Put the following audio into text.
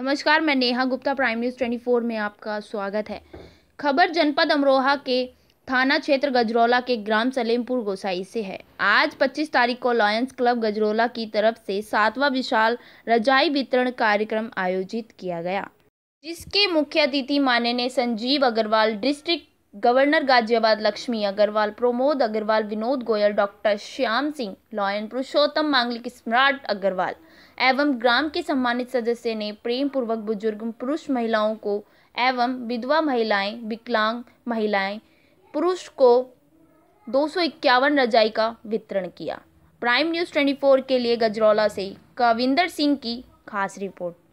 नमस्कार मैं Neha Gupta prime news four में आपका स्वागत है खबर जनपद अमरोहा के थाना क्षेत्र गजरोला के ग्राम सलेमपुर गोसाई से है आज 25 तारीख को लॉयंस क्लब गजरोला की तरफ से सातवां विशाल रजाई वितरण कार्यक्रम आयोजित किया गया जिसके मुख्य अतिथि माननीय Sanjeev Agarwal district governor Ghaziabad Lakshmi Agarwal Pramod Agarwal Vinod Goyal doctor Shyam Singh lion Purushottam Manglik Samrat Agarwal एवं ग्राम के सम्मानित सदस्य ने प्रेम पूर्वक बुजुर्ग पुरुष महिलाओं को एवं विधवा महिलाएं विकलांग महिलाएं पुरुष को दो रजाई का वितरण किया प्राइम न्यूज़ 24 के लिए गजरौला से कविंदर सिंह की खास रिपोर्ट